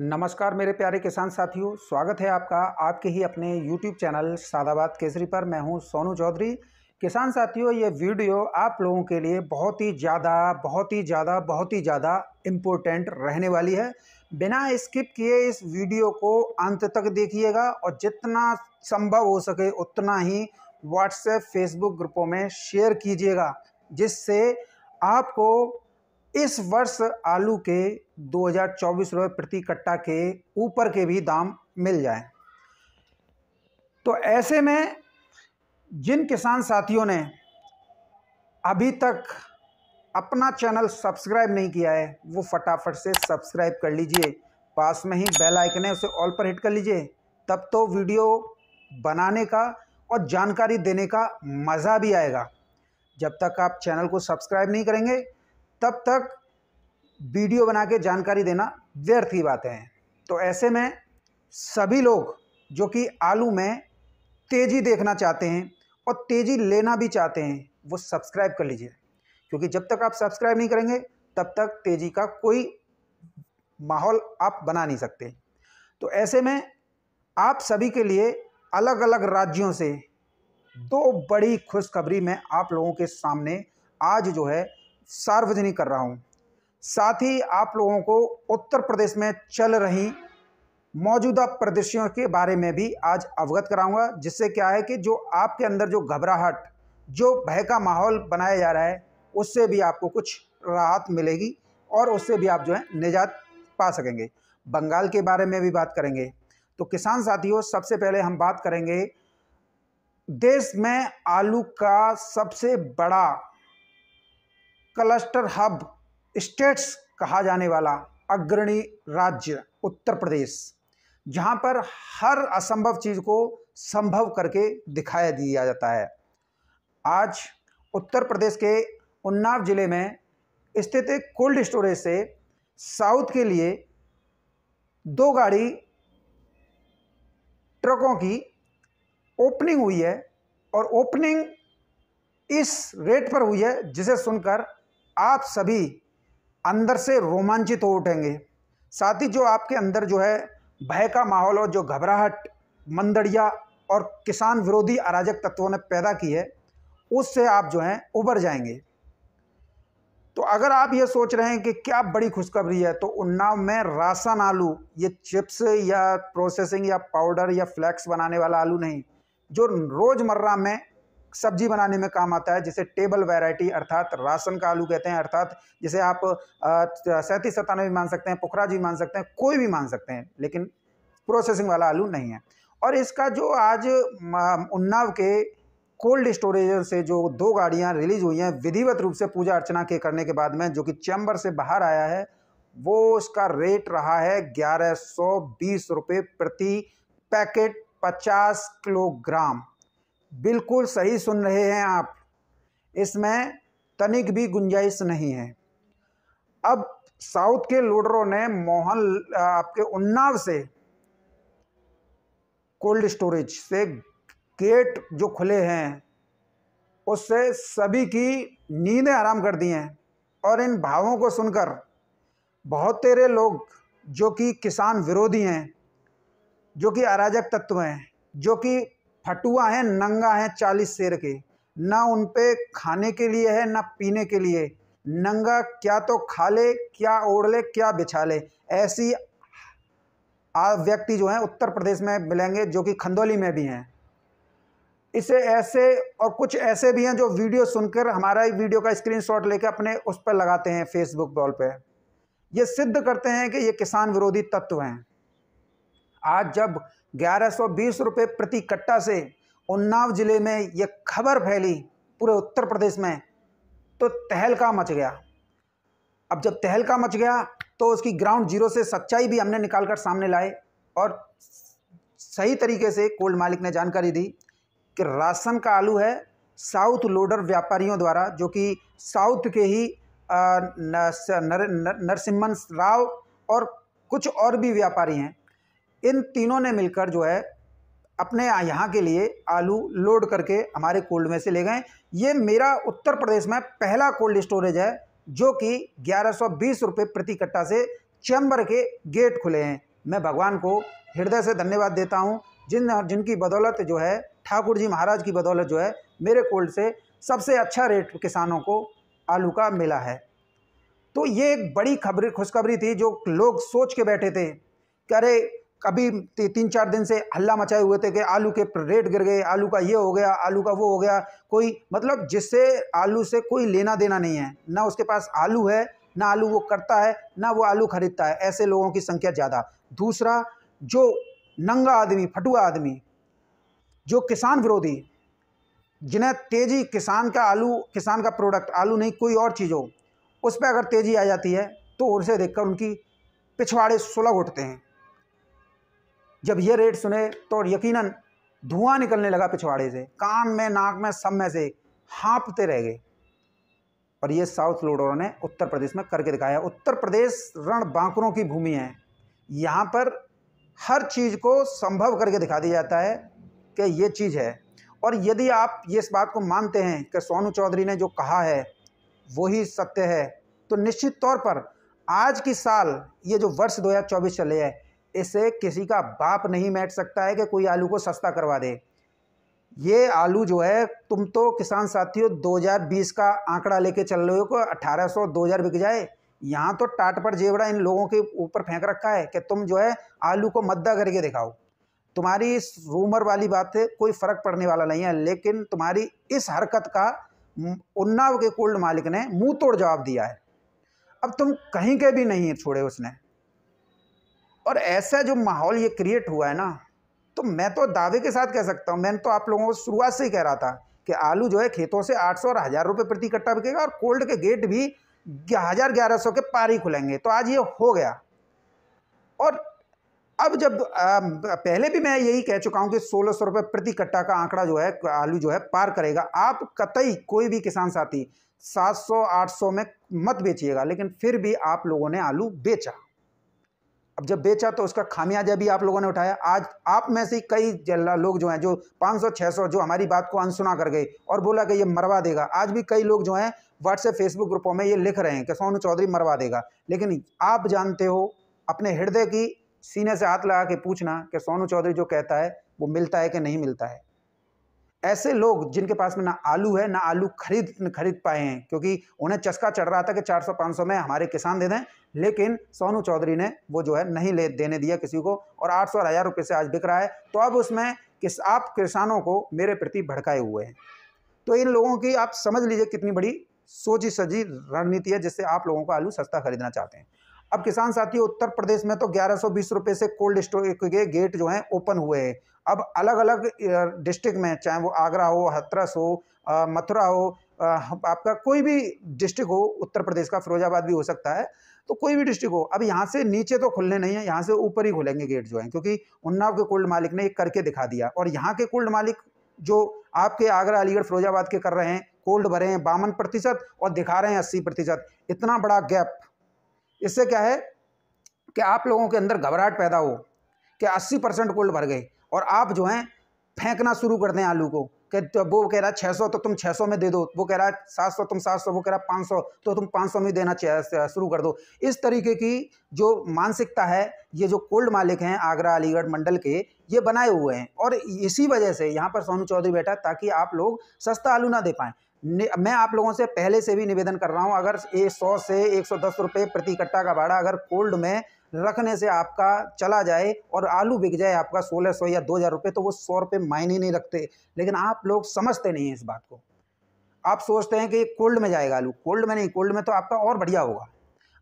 नमस्कार मेरे प्यारे किसान साथियों स्वागत है आपका आपके ही अपने YouTube चैनल सादाबाद केसरी पर मैं हूं सोनू चौधरी किसान साथियों ये वीडियो आप लोगों के लिए बहुत ही ज़्यादा बहुत ही ज़्यादा बहुत ही ज़्यादा इम्पोर्टेंट रहने वाली है बिना स्किप किए इस वीडियो को अंत तक देखिएगा और जितना संभव हो सके उतना ही व्हाट्सएप फेसबुक ग्रुपों में शेयर कीजिएगा जिससे आपको इस वर्ष आलू के दो हज़ार चौबीस रुपये प्रति कट्टा के ऊपर के भी दाम मिल जाए तो ऐसे में जिन किसान साथियों ने अभी तक अपना चैनल सब्सक्राइब नहीं किया है वो फटाफट से सब्सक्राइब कर लीजिए पास में ही बेल आइकन है उसे ऑल पर हिट कर लीजिए तब तो वीडियो बनाने का और जानकारी देने का मज़ा भी आएगा जब तक आप चैनल को सब्सक्राइब नहीं करेंगे तब तक वीडियो बना के जानकारी देना व्यर्थ ही बातें हैं तो ऐसे में सभी लोग जो कि आलू में तेज़ी देखना चाहते हैं और तेज़ी लेना भी चाहते हैं वो सब्सक्राइब कर लीजिए क्योंकि जब तक आप सब्सक्राइब नहीं करेंगे तब तक तेज़ी का कोई माहौल आप बना नहीं सकते तो ऐसे में आप सभी के लिए अलग अलग राज्यों से दो बड़ी खुशखबरी मैं आप लोगों के सामने आज जो है सार्वजनिक कर रहा हूँ साथ ही आप लोगों को उत्तर प्रदेश में चल रही मौजूदा प्रदर्शियों के बारे में भी आज अवगत कराऊंगा जिससे क्या है कि जो आपके अंदर जो घबराहट जो भय का माहौल बनाया जा रहा है उससे भी आपको कुछ राहत मिलेगी और उससे भी आप जो है निजात पा सकेंगे बंगाल के बारे में भी बात करेंगे तो किसान साथियों सबसे पहले हम बात करेंगे देश में आलू का सबसे बड़ा क्लस्टर हब स्टेट्स कहा जाने वाला अग्रणी राज्य उत्तर प्रदेश जहाँ पर हर असंभव चीज़ को संभव करके दिखाया दिया जाता है आज उत्तर प्रदेश के उन्नाव जिले में स्थित एक कोल्ड स्टोरेज से साउथ के लिए दो गाड़ी ट्रकों की ओपनिंग हुई है और ओपनिंग इस रेट पर हुई है जिसे सुनकर आप सभी अंदर से रोमांचित हो उठेंगे साथ ही जो आपके अंदर जो है भय का माहौल और जो घबराहट मंदड़िया और किसान विरोधी अराजक तत्वों ने पैदा की है उससे आप जो हैं उबर जाएंगे तो अगर आप ये सोच रहे हैं कि क्या बड़ी खुशखबरी है तो उन्नाव में राशन आलू ये चिप्स या प्रोसेसिंग या पाउडर या फ्लैक्स बनाने वाला आलू नहीं जो रोज़मर्रा में सब्जी बनाने में काम आता है जिसे टेबल वैरायटी अर्थात राशन का आलू कहते हैं अर्थात जिसे आप सैंतीस सतानवे भी मान सकते हैं पुखराज भी मान सकते हैं कोई भी मान सकते हैं लेकिन प्रोसेसिंग वाला आलू नहीं है और इसका जो आज उन्नाव के कोल्ड स्टोरेज से जो दो गाड़ियां रिलीज हुई हैं विधिवत रूप से पूजा अर्चना के करने के बाद में जो कि चैम्बर से बाहर आया है वो उसका रेट रहा है ग्यारह सौ बीस रुपये प्रति पैकेट पचास किलोग्राम बिल्कुल सही सुन रहे हैं आप इसमें तनिक भी गुंजाइश नहीं है अब साउथ के लूडरों ने मोहन आपके उन्नाव से कोल्ड स्टोरेज से गेट जो खुले हैं उससे सभी की नींदें आराम कर दी हैं और इन भावों को सुनकर बहुत तेरे लोग जो कि किसान विरोधी हैं जो कि अराजक तत्व हैं जो कि फटुआ है नंगा है चालीस शेर के ना उन पे खाने के लिए है ना पीने के लिए नंगा क्या तो खा ले क्या ओढ़ ले क्या बिछा ले ऐसी व्यक्ति जो है उत्तर प्रदेश में मिलेंगे जो कि खंदौली में भी हैं इसे ऐसे और कुछ ऐसे भी हैं जो वीडियो सुनकर हमारा वीडियो का स्क्रीनशॉट लेकर अपने उस पर लगाते हैं फेसबुक वॉल पे ये सिद्ध करते हैं कि ये किसान विरोधी तत्व हैं आज जब ग्यारह सौ बीस रुपये प्रति कट्टा से उन्नाव जिले में यह खबर फैली पूरे उत्तर प्रदेश में तो तहलका मच गया अब जब तहलका मच गया तो उसकी ग्राउंड जीरो से सच्चाई भी हमने निकाल कर सामने लाए और सही तरीके से कोल्ड मालिक ने जानकारी दी कि राशन का आलू है साउथ लोडर व्यापारियों द्वारा जो कि साउथ के ही नरसिम्हन राव और कुछ और भी व्यापारी हैं इन तीनों ने मिलकर जो है अपने यहाँ के लिए आलू लोड करके हमारे कोल्ड में से ले गए ये मेरा उत्तर प्रदेश में पहला कोल्ड स्टोरेज है जो कि ग्यारह सौ रुपये प्रति कट्टा से चैम्बर के गेट खुले हैं मैं भगवान को हृदय से धन्यवाद देता हूँ जिन जिनकी बदौलत जो है ठाकुर जी महाराज की बदौलत जो है मेरे कोल्ड से सबसे अच्छा रेट किसानों को आलू का मिला है तो ये एक बड़ी खबरी खुशखबरी थी जो लोग सोच के बैठे थे कि अरे कभी ती, तीन चार दिन से हल्ला मचाए हुए थे कि आलू के रेट गिर गए आलू का ये हो गया आलू का वो हो गया कोई मतलब जिससे आलू से कोई लेना देना नहीं है ना उसके पास आलू है ना आलू वो करता है ना वो आलू खरीदता है ऐसे लोगों की संख्या ज़्यादा दूसरा जो नंगा आदमी फटुआ आदमी जो किसान विरोधी जिन्हें तेज़ी किसान का आलू किसान का प्रोडक्ट आलू नहीं कोई और चीज़ हो उस पर अगर तेज़ी आ जाती है तो उसे देखकर उनकी पिछवाड़े सुलग उठते हैं जब ये रेट सुने तो यकीनन धुआं निकलने लगा पिछवाड़े से कान में नाक में सब में से हाँपते रह गए और ये साउथ लोडोरों ने उत्तर प्रदेश में करके दिखाया उत्तर प्रदेश रण बांकुरों की भूमि है यहाँ पर हर चीज़ को संभव करके दिखा दिया जाता है कि ये चीज़ है और यदि आप ये इस बात को मानते हैं कि सोनू चौधरी ने जो कहा है वही सत्य है तो निश्चित तौर पर आज की साल ये जो वर्ष 2024 चले है इससे किसी का बाप नहीं मैट सकता है कि कोई आलू को सस्ता करवा दे ये आलू जो है तुम तो किसान साथियों 2020 का आंकड़ा लेके चल रहे हो को 1800 2000 बिक जाए यहाँ तो टाट पर जेवड़ा इन लोगों के ऊपर फेंक रखा है कि तुम जो है आलू को मद्दा करके दिखाओ तुम्हारी इस रूमर वाली बात है कोई फ़र्क पड़ने वाला नहीं है लेकिन तुम्हारी इस हरकत का उन्नाव के कोल्ड मालिक ने मुंह तोड़ जवाब दिया है अब तुम कहीं के भी नहीं छोड़े उसने और ऐसा जो माहौल ये क्रिएट हुआ है ना तो मैं तो दावे के साथ कह सकता हूँ मैंने तो आप लोगों को शुरुआत से ही कह रहा था कि आलू जो है खेतों से 800 और हज़ार रुपये प्रति कट्टा बिकेगा और कोल्ड के गेट भी हज़ार ग्यारह सौ के पार ही खुलेंगे तो आज ये हो गया और अब जब आ, पहले भी मैं यही कह चुका हूँ कि सोलह सौ रुपये प्रति कट्टा का आंकड़ा जो है आलू जो है पार करेगा आप कतई कोई भी किसान साथी 700 800 में मत बेचिएगा लेकिन फिर भी आप लोगों ने आलू बेचा अब जब बेचा तो उसका खामियाजा भी आप लोगों ने उठाया आज आप में से कई लोग जो हैं जो 500 600 जो हमारी बात को अनसुना कर गए और बोला कि ये मरवा देगा आज भी कई लोग जो हैं व्हाट्सएप फेसबुक ग्रुपों में ये लिख रहे हैं कि सोनू चौधरी मरवा देगा लेकिन आप जानते हो अपने हृदय की सीने से हाथ लगा के पूछना कि सोनू चौधरी जो कहता है वो मिलता है कि नहीं मिलता है ऐसे लोग जिनके पास में ना आलू है ना आलू खरीद खरीद पाए हैं क्योंकि उन्हें चस्का चढ़ रहा था कि 400 500 में हमारे किसान दे दें लेकिन सोनू चौधरी ने वो जो है नहीं ले देने दिया किसी को और आठ सौ हज़ार रुपये से आज बिक रहा है तो अब उसमें किस आप किसानों को मेरे प्रति भड़काए हुए हैं तो इन लोगों की आप समझ लीजिए कितनी बड़ी सोची सजी रणनीति है जिससे आप लोगों को आलू सस्ता खरीदना चाहते हैं अब किसान साथी उत्तर प्रदेश में तो ग्यारह सौ बीस रुपये से कोल्ड स्टोरेज के गेट जो हैं ओपन हुए हैं अब अलग अलग डिस्ट्रिक्ट में चाहे वो आगरा हो हथरस हो मथुरा हो आपका कोई भी डिस्ट्रिक्ट हो उत्तर प्रदेश का फिरोजाबाद भी हो सकता है तो कोई भी डिस्ट्रिक्ट हो अब यहाँ से नीचे तो खुलने नहीं है यहाँ से ऊपर ही खुलेंगे गेट जो है क्योंकि उन्नाव के कोल्ड मालिक ने एक करके दिखा दिया और यहाँ के कोल्ड मालिक जो आपके आगरा अलीगढ़ फिरोजाबाद के कर रहे हैं कोल्ड भरे हैं बावन प्रतिशत और दिखा रहे हैं अस्सी प्रतिशत इतना बड़ा गैप इससे क्या है कि आप लोगों के अंदर घबराहट पैदा हो कि अस्सी परसेंट कोल्ड भर गए और आप जो हैं फेंकना शुरू कर दें आलू को कि तो वो कह रहा है छः सौ तो तुम छः सौ में दे दो वो कह रहा है सात सौ तुम सात सौ वो कह रहा है पाँच सौ तो तुम पाँच सौ में देना शुरू कर दो इस तरीके की जो मानसिकता है ये जो कोल्ड मालिक हैं आगरा अलीगढ़ मंडल के ये बनाए हुए हैं और इसी वजह से यहाँ पर सोनू चौधरी बैठा ताकि आप लोग सस्ता आलू ना दे पाएँ मैं आप लोगों से पहले से भी निवेदन कर रहा हूँ अगर ये सौ से एक सौ दस रुपये प्रति कट्टा का भाड़ा अगर कोल्ड में रखने से आपका चला जाए और आलू बिक जाए आपका सोलह सौ या दो हज़ार रुपये तो वो सौ रुपये मायने नहीं रखते लेकिन आप लोग समझते नहीं हैं इस बात को आप सोचते हैं कि कोल्ड में जाएगा आलू कोल्ड में नहीं कोल्ड में तो आपका और बढ़िया होगा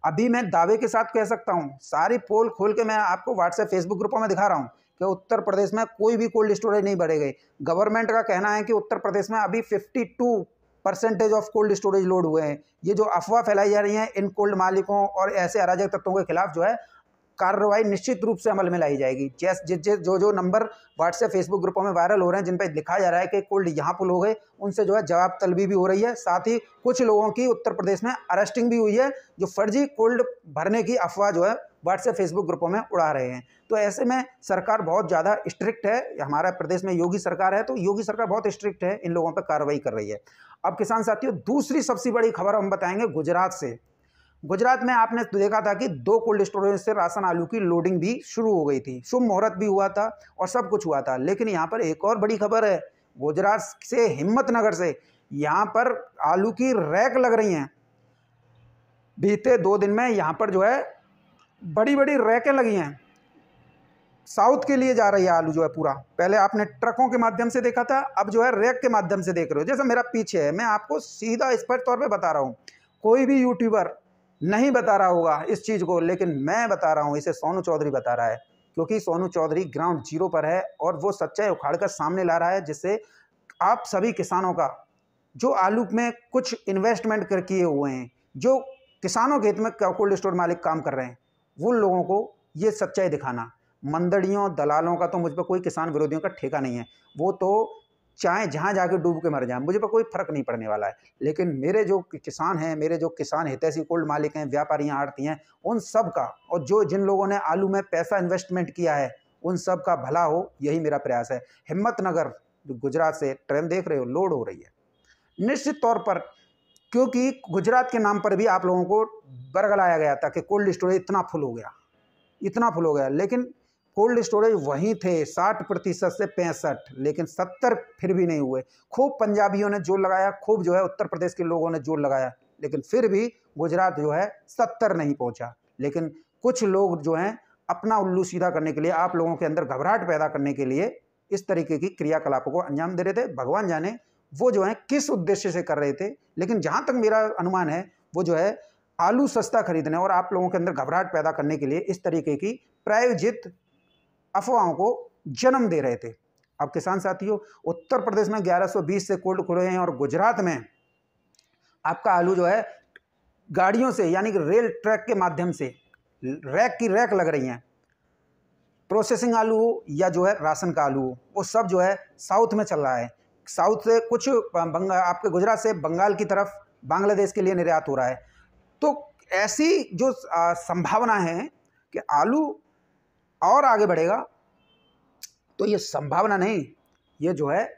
अभी मैं दावे के साथ कह सकता हूँ सारी पोल खोल के मैं आपको व्हाट्सएप फेसबुक ग्रुपों में दिखा रहा हूँ कि उत्तर प्रदेश में कोई भी कोल्ड स्टोरेज नहीं बढ़े गए गवर्नमेंट का कहना है कि उत्तर प्रदेश में अभी 52 percentage of cold storage load हुए हैं ये जो अफवाह फैलाई जा रही है इन कोल्ड मालिकों और ऐसे अराजक तत्वों के खिलाफ जो है कार्रवाई निश्चित रूप से अमल में लाई जाएगी जैस जिस जिस जो जो नंबर व्हाट्सएप फेसबुक ग्रुपों में वायरल हो रहे हैं जिन पर लिखा जा रहा है कि कोल्ड यहाँ पुल हो गए उनसे जो है जवाब तलबी भी हो रही है साथ ही कुछ लोगों की उत्तर प्रदेश में अरेस्टिंग भी हुई है जो फर्जी कोल्ड भरने की अफवाह जो है व्हाट्सएप फेसबुक ग्रुपों में उड़ा रहे हैं तो ऐसे में सरकार बहुत ज़्यादा स्ट्रिक्ट है हमारा प्रदेश में योगी सरकार है तो योगी सरकार बहुत स्ट्रिक्ट है इन लोगों पर कार्रवाई कर रही है अब किसान साथियों दूसरी सबसे बड़ी खबर हम बताएंगे गुजरात से गुजरात में आपने तो देखा था कि दो कोल्ड स्टोरेज से राशन आलू की लोडिंग भी शुरू हो गई थी शुभ मुहूर्त भी हुआ था और सब कुछ हुआ था लेकिन यहाँ पर एक और बड़ी खबर है गुजरात से हिम्मतनगर से यहाँ पर आलू की रैक लग रही हैं बीते दो दिन में यहाँ पर जो है बड़ी बड़ी रैकें लगी हैं साउथ के लिए जा रही है आलू जो है पूरा पहले आपने ट्रकों के माध्यम से देखा था अब जो है रैक के माध्यम से देख रहे हो जैसे मेरा पीछे है मैं आपको सीधा स्पष्ट तौर पे बता रहा हूँ कोई भी यूट्यूबर नहीं बता रहा होगा इस चीज़ को लेकिन मैं बता रहा हूँ इसे सोनू चौधरी बता रहा है क्योंकि सोनू चौधरी ग्राउंड जीरो पर है और वो सच्चाई उखाड़ कर सामने ला रहा है जिससे आप सभी किसानों का जो आलू में कुछ इन्वेस्टमेंट कर किए हुए हैं जो किसानों के हित में कोल्ड स्टोर मालिक काम कर रहे हैं उन लोगों को ये सच्चाई दिखाना मंदड़ियों दलालों का तो मुझ पर कोई किसान विरोधियों का ठेका नहीं है वो तो चाहे जहाँ जाके डूब के मर जाए मुझे पर कोई फर्क नहीं पड़ने वाला है लेकिन मेरे जो किसान हैं मेरे जो किसान हितैषी कोल्ड मालिक हैं व्यापारियाँ आड़ती हैं उन सब का और जो जिन लोगों ने आलू में पैसा इन्वेस्टमेंट किया है उन सब का भला हो यही मेरा प्रयास है हिम्मत जो गुजरात से ट्रेन देख रहे हो लोड हो रही है निश्चित तौर पर क्योंकि गुजरात के नाम पर भी आप लोगों को बरगलाया गया था कि कोल्ड स्टोरेज इतना फुल हो गया इतना फुल हो गया लेकिन कोल्ड स्टोरेज वहीं थे 60 प्रतिशत से पैंसठ लेकिन 70 फिर भी नहीं हुए खूब पंजाबियों ने जोर लगाया खूब जो है उत्तर प्रदेश के लोगों ने जोर लगाया लेकिन फिर भी गुजरात जो है 70 नहीं पहुंचा लेकिन कुछ लोग जो हैं अपना उल्लू सीधा करने के लिए आप लोगों के अंदर घबराहट पैदा करने के लिए इस तरीके की क्रियाकलापों को अंजाम दे रहे थे भगवान जाने वो जो है किस उद्देश्य से कर रहे थे लेकिन जहाँ तक मेरा अनुमान है वो जो है आलू सस्ता खरीदने और आप लोगों के अंदर घबराहट पैदा करने के लिए इस तरीके की प्रायोजित अफवाहों को जन्म दे रहे थे अब किसान साथियों उत्तर प्रदेश में 1120 से कोल्ड खुले हैं और गुजरात में आपका आलू जो है गाड़ियों से यानी कि रेल ट्रैक के माध्यम से रैक की रैक लग रही हैं प्रोसेसिंग आलू हो या जो है राशन का आलू हो वो सब जो है साउथ में चल रहा है साउथ से कुछ बंगा आपके गुजरात से बंगाल की तरफ बांग्लादेश के लिए निर्यात हो रहा है तो ऐसी जो संभावना है कि आलू और आगे बढ़ेगा तो ये संभावना नहीं ये जो है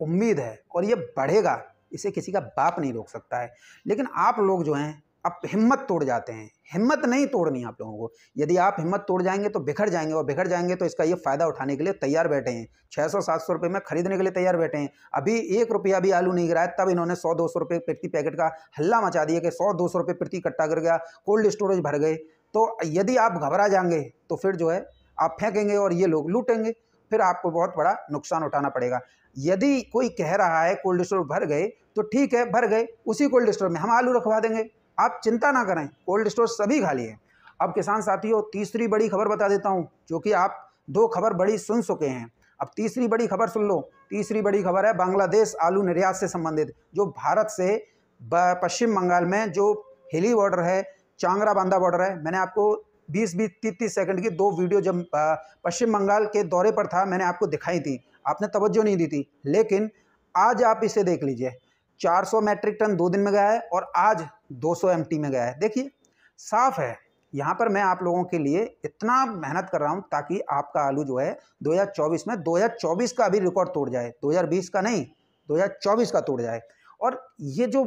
उम्मीद है और ये बढ़ेगा इसे किसी का बाप नहीं रोक सकता है लेकिन आप लोग जो हैं आप हिम्मत तोड़ जाते हैं हिम्मत नहीं तोड़नी आप लोगों को यदि आप हिम्मत तोड़ जाएंगे तो बिखर जाएंगे और बिखर जाएंगे तो इसका ये फ़ायदा उठाने के लिए तैयार बैठे हैं 600 सौ सात सौ रुपये में खरीदने के लिए तैयार बैठे हैं अभी एक रुपया भी आलू नहीं गिराया तब इन्होंने सौ दो सौ रुपये प्रति पैकेट का हल्ला मचा दिया कि सौ दो सौ रुपये प्रति इकट्ठा कर गया कोल्ड स्टोरेज भर गए तो यदि आप घबरा जाएंगे तो फिर जो है आप फेंकेंगे और ये लोग लूटेंगे फिर आपको बहुत बड़ा नुकसान उठाना पड़ेगा यदि कोई कह रहा है कोल्ड स्टोर भर गए तो ठीक है भर गए उसी कोल्ड स्टोर में हम आलू रखवा देंगे आप चिंता ना करें कोल्ड स्टोर सभी खाली है अब किसान साथियों तीसरी बड़ी खबर बता देता हूँ जो कि आप दो खबर बड़ी सुन चुके हैं अब तीसरी बड़ी खबर सुन लो तीसरी बड़ी खबर है बांग्लादेश आलू निर्यात से संबंधित जो भारत से पश्चिम बंगाल में जो हिली बॉर्डर है चांगरा बांदा बॉर्डर है मैंने आपको बीस बीस तीस तीस सेकंड की दो वीडियो जब पश्चिम बंगाल के दौरे पर था मैंने आपको दिखाई थी आपने तवज्जो नहीं दी थी लेकिन आज आप इसे देख लीजिए 400 मैट्रिक टन दो दिन में गया है और आज 200 सौ में गया है देखिए साफ है यहाँ पर मैं आप लोगों के लिए इतना मेहनत कर रहा हूँ ताकि आपका आलू जो है दो में दो का भी रिकॉर्ड तोड़ जाए दो का नहीं दो का तोड़ जाए और ये जो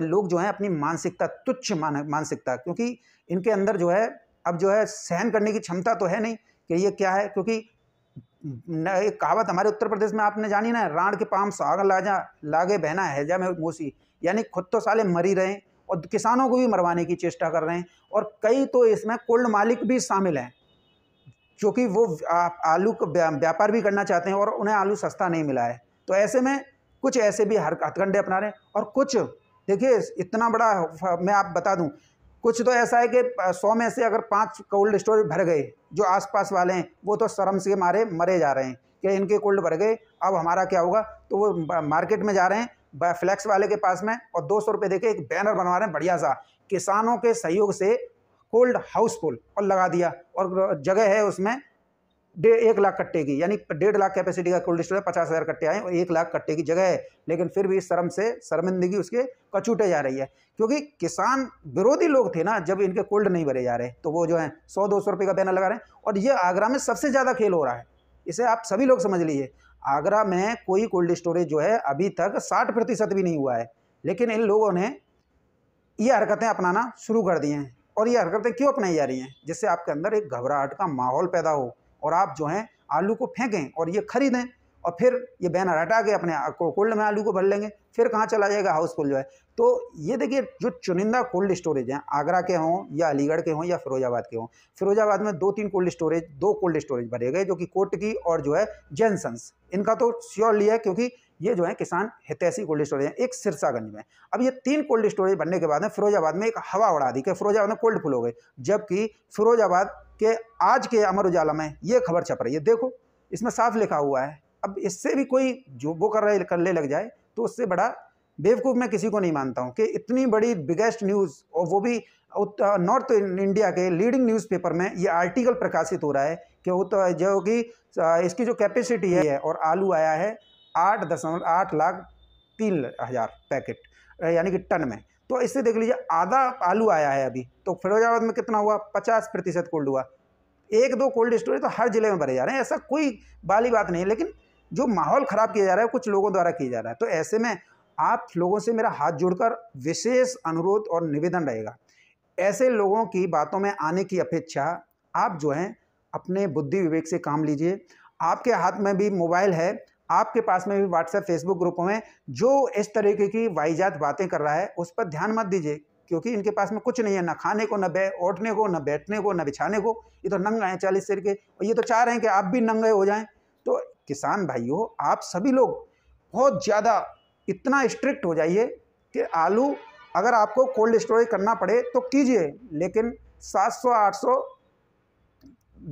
लोग जो हैं अपनी मानसिकता तुच्छ मान मानसिकता क्योंकि इनके अंदर जो है अब जो है सहन करने की क्षमता तो है नहीं कि ये क्या है क्योंकि एक कहावत हमारे उत्तर प्रदेश में आपने जानी ना राण के पाम साग लाजा लागे बहना हैजा में मोसी यानी खुद तो साले मरी रहे और किसानों को भी मरवाने की चेष्टा कर रहे हैं और कई तो इसमें कुल्ड मालिक भी शामिल हैं क्योंकि वो आलू का व्यापार भी करना चाहते हैं और उन्हें आलू सस्ता नहीं मिला है तो ऐसे में कुछ ऐसे भी हर हथकंडे अपना रहे हैं और कुछ देखिए इतना बड़ा मैं आप बता दूं कुछ तो ऐसा है कि सौ में से अगर पाँच कोल्ड स्टोरेज भर गए जो आसपास वाले हैं वो तो शर्म से मारे मरे जा रहे हैं कि इनके कोल्ड भर गए अब हमारा क्या होगा तो वो मार्केट में जा रहे हैं फ्लैक्स वाले के पास में और दो सौ रुपये एक बैनर बनवा रहे हैं बढ़िया सा किसानों के सहयोग से कोल्ड हाउसफुल और लगा दिया और जगह है उसमें डेढ़ एक लाख कट्टे की यानी डेढ़ लाख कैपेसिटी का कोल्ड स्टोरेज पचास हज़ार कट्टे आए और एक लाख कट्टे की जगह है लेकिन फिर भी शर्म से शर्मिंदगी उसके कचूटे जा रही है क्योंकि किसान विरोधी लोग थे ना जब इनके कोल्ड नहीं भरे जा रहे तो वो जो है सौ दो सौ रुपये का बैनर लगा रहे हैं और ये आगरा में सबसे ज़्यादा खेल हो रहा है इसे आप सभी लोग समझ लीजिए आगरा में कोई कोल्ड स्टोरेज जो है अभी तक साठ प्रतिशत भी नहीं हुआ है लेकिन इन लोगों ने ये हरकतें अपनाना शुरू कर दी हैं और ये हरकतें क्यों अपनाई जा रही हैं जिससे आपके अंदर एक घबराहट का माहौल पैदा हो और आप जो हैं आलू को फेंकें और ये खरीदें और फिर ये बैनर हटा के अपने कोल्ड में आलू को भर लेंगे फिर कहाँ चला जाएगा हाउसफुल जो है तो ये देखिए जो चुनिंदा कोल्ड स्टोरेज हैं आगरा के हों या अलीगढ़ के हों या फिरोजाबाद के हों फिरोजाबाद में दो तीन कोल्ड स्टोरेज दो कोल्ड स्टोरेज भरे गए जो कि कोट की और जो है जेनसन्स इनका तो श्योरली है क्योंकि ये जो है किसान हितैसी कोल्ड स्टोरेज है एक सिरसागंज में अब ये तीन कोल्ड स्टोरेज बनने के बाद में फिरोजाबाद में एक हवा उड़ा दी कि फिरोजाबाद में कोल्ड फुल हो गए जबकि फिरोजाबाद कि आज के अमर उजाला में ये खबर छप रही है देखो इसमें साफ लिखा हुआ है अब इससे भी कोई जो वो कर रहे करने लग जाए तो उससे बड़ा बेवकूफ़ मैं किसी को नहीं मानता हूँ कि इतनी बड़ी बिगेस्ट न्यूज़ और वो भी नॉर्थ इंडिया के लीडिंग न्यूज़पेपर में ये आर्टिकल प्रकाशित हो रहा है कि वो तो जो कि इसकी जो कैपेसिटी है और आलू आया है आठ दशमलव आठ लाख तीन हज़ार पैकेट यानी कि टन में तो इससे देख लीजिए आधा आलू आया है अभी तो फिरोजाबाद में कितना हुआ पचास प्रतिशत कोल्ड हुआ एक दो कोल्ड स्टोरेज तो हर ज़िले में भरे जा रहे हैं ऐसा कोई वाली बात नहीं है लेकिन जो माहौल ख़राब किया जा रहा है कुछ लोगों द्वारा किया जा रहा है तो ऐसे में आप लोगों से मेरा हाथ जोड़कर विशेष अनुरोध और निवेदन रहेगा ऐसे लोगों की बातों में आने की अपेक्षा आप जो हैं अपने बुद्धि विवेक से काम लीजिए आपके हाथ में भी मोबाइल है आपके पास में भी व्हाट्सएप फेसबुक ग्रुपों में जो इस तरीके की वाईजात बातें कर रहा है उस पर ध्यान मत दीजिए क्योंकि इनके पास में कुछ नहीं है ना खाने को ना बै को ना बैठने को ना बिछाने को ये तो नंगा है चालीस सिर के और ये तो चाह रहे हैं कि आप भी नंगे हो जाएं तो किसान भाइयों आप सभी लोग बहुत ज़्यादा इतना स्ट्रिक्ट हो जाइए कि आलू अगर आपको कोल्ड स्टोरेज करना पड़े तो कीजिए लेकिन सात सौ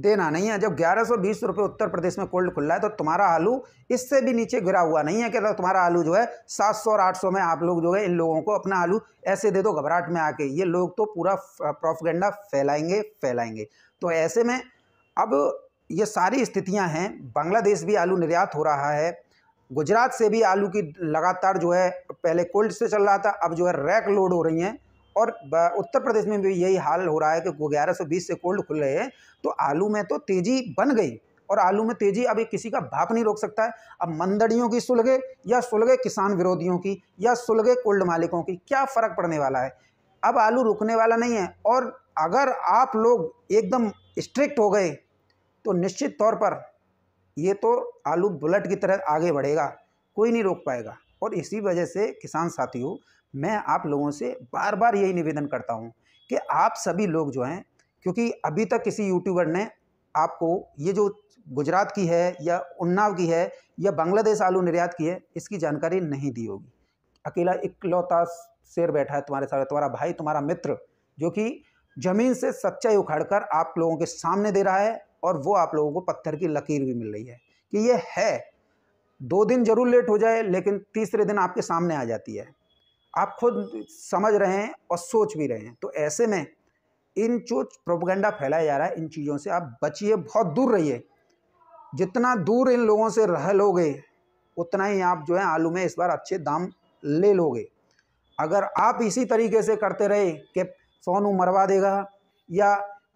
देना नहीं है जब ग्यारह सौ बीस रुपये उत्तर प्रदेश में कोल्ड खुल रहा है तो तुम्हारा आलू इससे भी नीचे गिरा हुआ नहीं है कि तो तुम्हारा आलू जो है सात सौ और आठ सौ में आप लोग जो है इन लोगों को अपना आलू ऐसे दे दो घबराहट में आके ये लोग तो पूरा प्रोफगेंडा फैलाएंगे फैलाएंगे तो ऐसे में अब ये सारी स्थितियाँ हैं बांग्लादेश भी आलू निर्यात हो रहा है गुजरात से भी आलू की लगातार जो है पहले कोल्ड से चल रहा था अब जो है रैक लोड हो रही हैं और उत्तर प्रदेश में भी यही हाल हो रहा है कि ग्यारह सौ बीस से कोल्ड खुल रहे हैं तो आलू में तो तेज़ी बन गई और आलू में तेज़ी अभी किसी का भाप नहीं रोक सकता है अब मंदड़ियों की सुलगे या सुलगे किसान विरोधियों की या सुलगे कोल्ड मालिकों की क्या फ़र्क पड़ने वाला है अब आलू रुकने वाला नहीं है और अगर आप लोग एकदम स्ट्रिक्ट हो गए तो निश्चित तौर पर ये तो आलू बुलेट की तरह आगे बढ़ेगा कोई नहीं रोक पाएगा और इसी वजह से किसान साथियों मैं आप लोगों से बार बार यही निवेदन करता हूँ कि आप सभी लोग जो हैं क्योंकि अभी तक किसी यूट्यूबर ने आपको ये जो गुजरात की है या उन्नाव की है या बांग्लादेश आलू निर्यात की है इसकी जानकारी नहीं दी होगी अकेला इकलौता शेर बैठा है तुम्हारे साथ तुम्हारा भाई तुम्हारा मित्र जो कि ज़मीन से सच्चाई उखाड़कर आप लोगों के सामने दे रहा है और वो आप लोगों को पत्थर की लकीर भी मिल रही है कि ये है दो दिन जरूर लेट हो जाए लेकिन तीसरे दिन आपके सामने आ जाती है आप खुद समझ रहे हैं और सोच भी रहे हैं तो ऐसे में इन जो प्रोपगेंडा फैलाया जा रहा है इन चीज़ों से आप बचिए बहुत दूर रहिए जितना दूर इन लोगों से रह लोगे उतना ही आप जो है आलू में इस बार अच्छे दाम ले लोगे अगर आप इसी तरीके से करते रहे कि सोनू मरवा देगा या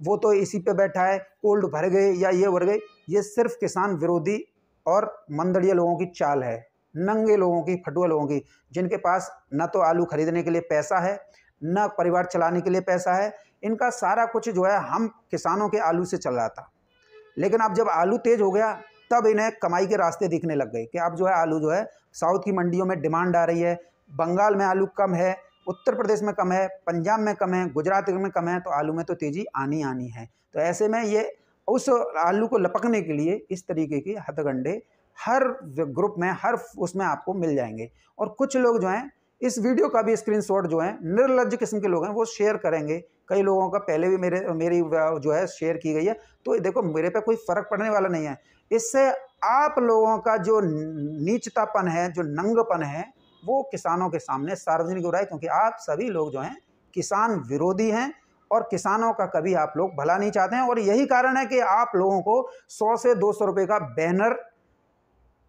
वो तो इसी पे बैठा है कोल्ड भर गए या ये भर गए ये सिर्फ किसान विरोधी और मंदड़िया लोगों की चाल है नंगे लोगों की फटुआ लोगों की जिनके पास न तो आलू खरीदने के लिए पैसा है न परिवार चलाने के लिए पैसा है इनका सारा कुछ जो है हम किसानों के आलू से चल रहा था लेकिन अब जब आलू तेज़ हो गया तब इन्हें कमाई के रास्ते दिखने लग गए कि अब जो है आलू जो है साउथ की मंडियों में डिमांड आ रही है बंगाल में आलू कम है उत्तर प्रदेश में कम है पंजाब में कम है गुजरात में कम है तो आलू में तो तेज़ी आनी आनी है तो ऐसे में ये उस आलू को लपकने के लिए इस तरीके की हथगंडे हर ग्रुप में हर उसमें आपको मिल जाएंगे और कुछ लोग जो हैं इस वीडियो का भी स्क्रीनशॉट जो है निर्लज किस्म के लोग हैं वो शेयर करेंगे कई लोगों का पहले भी मेरे मेरी जो है शेयर की गई है तो देखो मेरे पे कोई फ़र्क पड़ने वाला नहीं है इससे आप लोगों का जो नीचतापन है जो नंगपन है वो किसानों के सामने सार्वजनिक हो रहा है क्योंकि आप सभी लोग जो हैं किसान विरोधी हैं और किसानों का कभी आप लोग भला नहीं चाहते हैं और यही कारण है कि आप लोगों को 100 से 200 रुपए का बैनर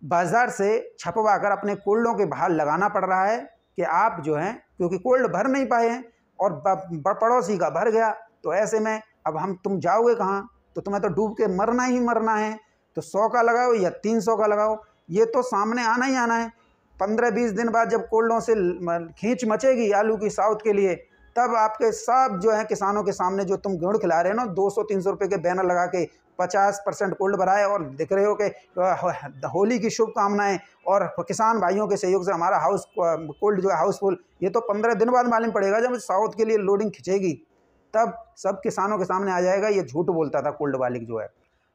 बाज़ार से छपवा कर अपने कोल्डों के बाहर लगाना पड़ रहा है कि आप जो हैं क्योंकि कोल्ड भर नहीं पाए हैं और पड़ोसी का भर गया तो ऐसे में अब हम तुम जाओगे कहाँ तो तुम्हें तो डूब के मरना ही मरना है तो सौ का लगाओ या तीन सौ का लगाओ ये तो सामने आना ही आना है पंद्रह बीस दिन बाद जब कोल्डों से खींच मचेगी आलू की साउथ के लिए तब आपके सब जो है किसानों के सामने जो तुम गुड़ खिला रहे हो ना दो सौ तीन सौ रुपये के बैनर लगा के पचास परसेंट कोल्ड बढ़ाए और दिख रहे हो कि होली की शुभकामनाएं और किसान भाइयों के सहयोग से हमारा हाउस कोल्ड जो है हाउसफुल ये तो पंद्रह दिन बाद मालूम पड़ेगा जब साउथ के लिए लोडिंग खिंचेगी तब सब किसानों के सामने आ जाएगा ये झूठ बोलता था कोल्ड वालिक जो है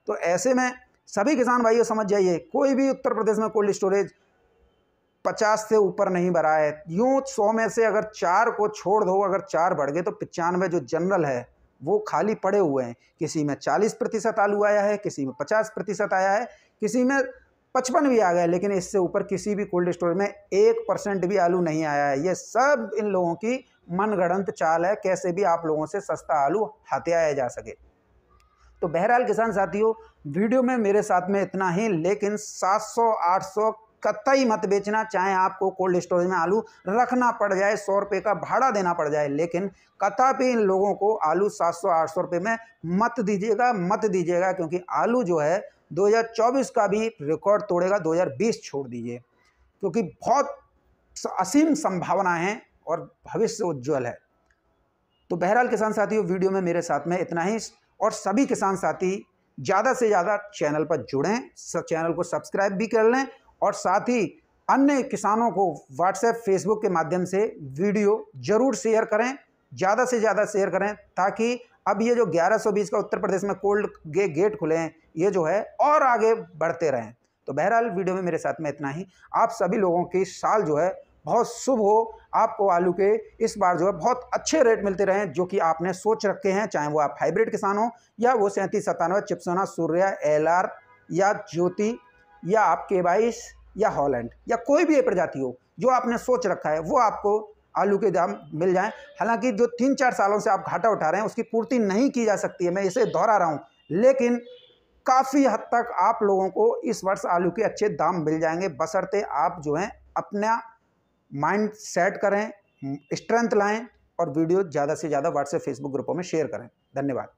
तो ऐसे में सभी किसान भाइयों समझ जाइए कोई भी उत्तर प्रदेश में कोल्ड स्टोरेज पचास से ऊपर नहीं भरा है यूँ सौ में से अगर चार को छोड़ दो अगर चार बढ़ गए तो पचानवे जो जनरल है वो खाली पड़े हुए हैं किसी में चालीस प्रतिशत आलू आया है किसी में पचास प्रतिशत आया है किसी में पचपन भी आ गया लेकिन इससे ऊपर किसी भी कोल्ड स्टोर में एक परसेंट भी आलू नहीं आया है ये सब इन लोगों की मनगढ़ंत चाल है कैसे भी आप लोगों से सस्ता आलू हत्याया जा सके तो बहरहाल किसान साथियों वीडियो में मेरे साथ में इतना ही लेकिन 700-800 कतई मत बेचना चाहे आपको कोल्ड स्टोरेज में आलू रखना पड़ जाए सौ रुपये का भाड़ा देना पड़ जाए लेकिन कदापि इन लोगों को आलू सात सौ आठ सौ रुपये में मत दीजिएगा मत दीजिएगा क्योंकि आलू जो है 2024 का भी रिकॉर्ड तोड़ेगा 2020 छोड़ दीजिए क्योंकि बहुत असीम संभावनाएँ हैं और भविष्य उज्जवल है तो बहरहाल किसान साथियों वीडियो में मेरे साथ में इतना ही और सभी किसान साथी ज़्यादा से ज़्यादा चैनल पर जुड़ें चैनल को सब्सक्राइब भी कर लें और साथ ही अन्य किसानों को व्हाट्सएप फेसबुक के माध्यम से वीडियो ज़रूर शेयर करें ज़्यादा से ज़्यादा शेयर करें ताकि अब ये जो 1120 का उत्तर प्रदेश में कोल्ड गे, गेट खुले हैं ये जो है और आगे बढ़ते रहें तो बहरहाल वीडियो में मेरे साथ में इतना ही आप सभी लोगों की साल जो है बहुत शुभ हो आपको आलू के इस बार जो है बहुत अच्छे रेट मिलते रहें जो कि आपने सोच रखे हैं चाहे वो आप हाइब्रिड किसान हो या वो सैंतीस सत्तानवे चिपसोना सूर्या एल या ज्योति या आप केबाइस या हॉलैंड या कोई भी प्रजाति हो जो आपने सोच रखा है वो आपको आलू के दाम मिल जाए हालांकि जो तीन चार सालों से आप घाटा उठा रहे हैं उसकी पूर्ति नहीं की जा सकती है मैं इसे दोहरा रहा हूँ लेकिन काफ़ी हद तक आप लोगों को इस वर्ष आलू के अच्छे दाम मिल जाएंगे बसरते आप जो हैं अपना माइंड सेट करें स्ट्रेंथ लाएं और वीडियो ज़्यादा से ज़्यादा व्हाट्सएप फेसबुक ग्रुपों में शेयर करें धन्यवाद